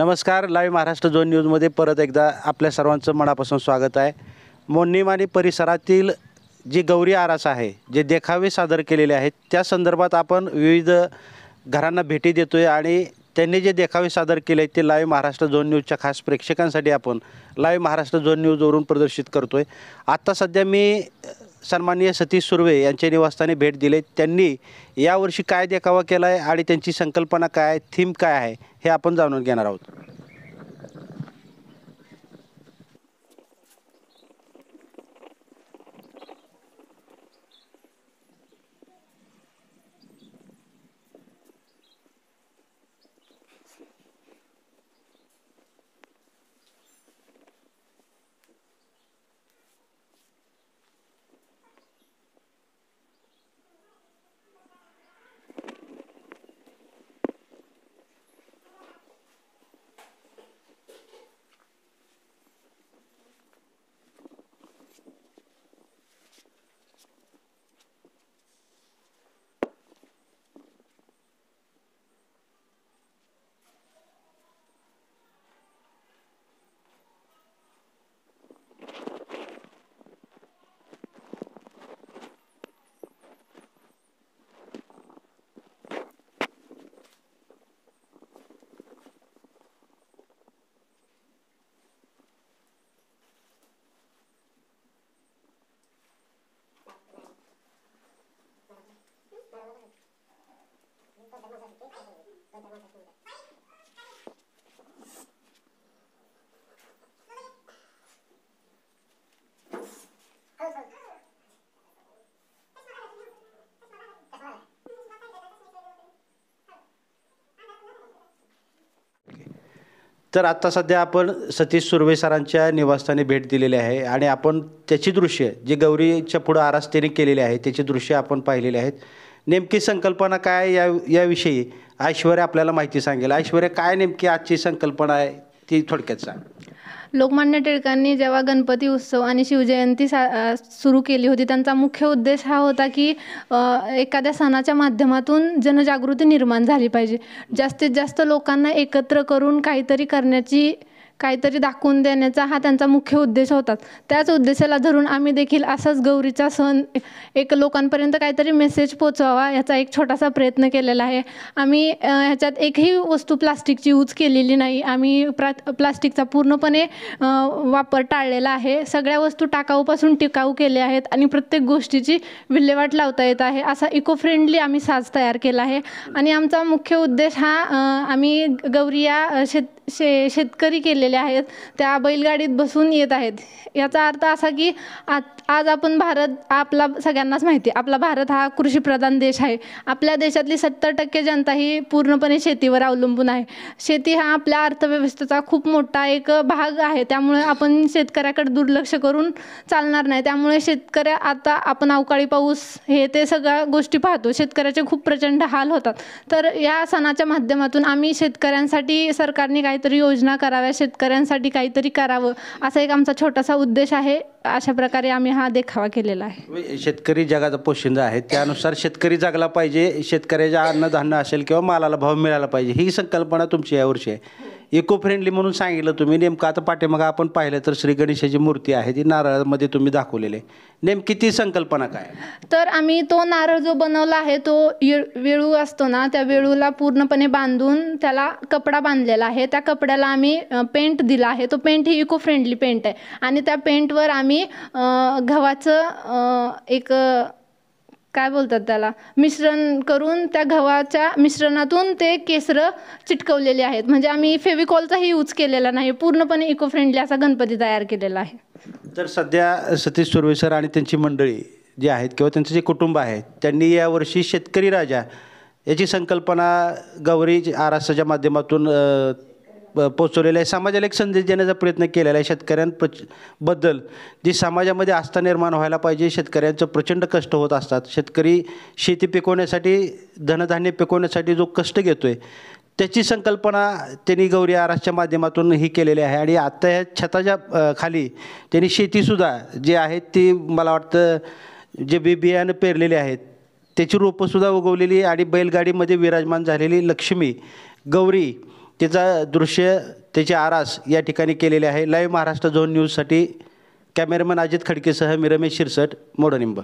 नमस्कार live Maharashtra zone न्यूजमध्ये परत एकदा आपल्या सर्वांचं मनापासून स्वागत आहे मोन्नीम आणि परिसरातील जी गौरी आरास आहे जे देखावे सादर केलेले आहेत त्या संदर्भात आपण विविध घरांना भेटी देतो आहे आणि त्यांनी जे देखावे सादर केले आहेत ते लाईव्ह महाराष्ट्र झोन न्यूजच्या खास प्रेक्षकांसाठी आपण लाईव्ह महाराष्ट्र झोन न्यूजवरून प्रदर्शित करतो आहे आत्ता सध्या मी सन्मान्य सतीश सुर्वे यांच्या निवासस्थानी भेट दिले त्यांनी यावर्षी काय देखावा केला आहे आणि त्यांची संकल्पना काय थीम काय आहे हे आपण जाणून घेणार आहोत तर आत्ता सध्या आपण सतीश सुर्वे सरांच्या निवासस्थानी भेट दिलेली आहे आणि आपण त्याची दृश्य जी गौरीच्या पुढं आरास्तेने केलेली आहे त्याची दृश्य आपण पाहिलेली आहेत नेमकी संकल्पना काय या याविषयी ऐश्वर्या आपल्याला माहिती सांगेल ऐश्वर्या काय नेमकी आजची संकल्पना आहे ती थोडक्यात सांग लोकमान्य टिळकांनी जेव्हा गणपती उत्सव आणि शिवजयंती सा सुरू केली होती त्यांचा मुख्य उद्देश हा होता की एखाद्या सणाच्या माध्यमातून जनजागृती निर्माण झाली पाहिजे जास्तीत जास्त लोकांना एकत्र करून काहीतरी करण्याची काहीतरी दाखवून देण्याचा हा त्यांचा मुख्य उद्देश होता त्याच उद्देशाला धरून आम्ही देखील असाच गौरीचा सण एक लोकांपर्यंत काहीतरी मेसेज पोचवावा याचा एक छोटासा प्रयत्न केलेला आहे आम्ही ह्याच्यात एकही वस्तू प्लास्टिकची यूज केलेली नाही आम्ही प्रा प्लास्टिकचा पूर्णपणे वापर टाळलेला आहे सगळ्या वस्तू टाकाऊपासून टिकाऊ केल्या आहेत आणि प्रत्येक गोष्टीची विल्हेवाट लावता येत आहे असा इको फ्रेंडली आम्ही साज तयार केला आहे आणि आमचा मुख्य उद्देश हा आम्ही गौरी या शेत शे शेतकरी केलेले आहेत त्या बैलगाडीत बसून येत आहेत याचा अर्थ असा की आज आज आपण भारत आपला सगळ्यांनाच माहिती आपला भारत हा कृषीप्रधान देश आहे आपल्या देशातली सत्तर टक्के जनता ही पूर्णपणे शेतीवर अवलंबून आहे शेती हा आपल्या अर्थव्यवस्थेचा खूप मोठा एक भाग आहे त्यामुळे आपण शेतकऱ्याकडे दुर्लक्ष करून चालणार नाही त्यामुळे शेतकऱ्या आता आपण अवकाळी पाऊस हे ते सगळ्या गोष्टी पाहतो शेतकऱ्याचे खूप प्रचंड हाल होतात तर या सणाच्या माध्यमातून आम्ही शेतकऱ्यांसाठी सरकारने काही काहीतरी योजना कराव्या शेतकऱ्यांसाठी काहीतरी करावं असा एक आमचा छोटासा उद्देश आहे अशा प्रकारे आम्ही हा देखावा केलेला आहे शेतकरी जगाचा पोशिंदा आहे त्यानुसार शेतकरी जगला पाहिजे शेतकऱ्याच्या अन्नधान्य असेल किंवा मालाला भाव मिळाला पाहिजे ही संकल्पना तुमची यावर्षी आहे इको फ्रेंडली म्हणून सांगितलं तुम्ही नेमकं आता पाठीमागं आपण पाहिलं तर श्री गणेशाची मूर्ती आहे ती नारळामध्ये तुम्ही दाखवलेली नेमकी ती संकल्पना काय तर आम्ही तो नारळ जो बनवला आहे तो वेळू असतो ना त्या वेळूला पूर्णपणे बांधून त्याला कपडा बांधलेला आहे त्या कपड्याला आम्ही पेंट दिला आहे तो पेंट ही इको फ्रेंडली पेंट आहे आणि त्या पेंटवर आम्ही गव्हाचं एक काय बोलतात त्याला मिश्रण करून त्या गव्हाच्या मिश्रणातून ते केसरं चिटकवलेले आहेत म्हणजे आम्ही फेविकॉलचाही यूज केलेला नाही पूर्णपणे इको फ्रेंडली असा गणपती तयार केलेला आहे तर सध्या सतीश सुर्वे सर आणि त्यांची मंडळी जे आहेत किंवा त्यांचं जे कुटुंब आहे त्यांनी यावर्षी शेतकरी राजा याची संकल्पना गौरी आरासाच्या माध्यमातून पोचवलेलं आहे समाजाला एक संदेश देण्याचा प्रयत्न केलेला आहे शेतकऱ्यांबद्दल जी समाजामध्ये आस्था निर्माण व्हायला पाहिजे शेतकऱ्यांचं प्रचंड कष्ट होत असतात शेतकरी शेती पिकवण्यासाठी धनधान्य पिकवण्यासाठी जो कष्ट घेतो आहे त्याची संकल्पना त्यांनी गौरी आरासच्या माध्यमातून ही केलेली आहे आणि आत्ता ह्या छताच्या खाली त्यांनी शेतीसुद्धा जे आहेत ती मला वाटतं जे बी बियाणं पेरलेले आहेत त्याची रोपंसुद्धा उगवलेली आणि बैलगाडीमध्ये विराजमान झालेली लक्ष्मी गौरी तिचा दृश्य त्याचे आरास या ठिकाणी केलेले आहे लाईव्ह महाराष्ट्र झोन न्यूजसाठी कॅमेरामॅन अजित खडकेसह मी रमेश शिरसट मोडनिंब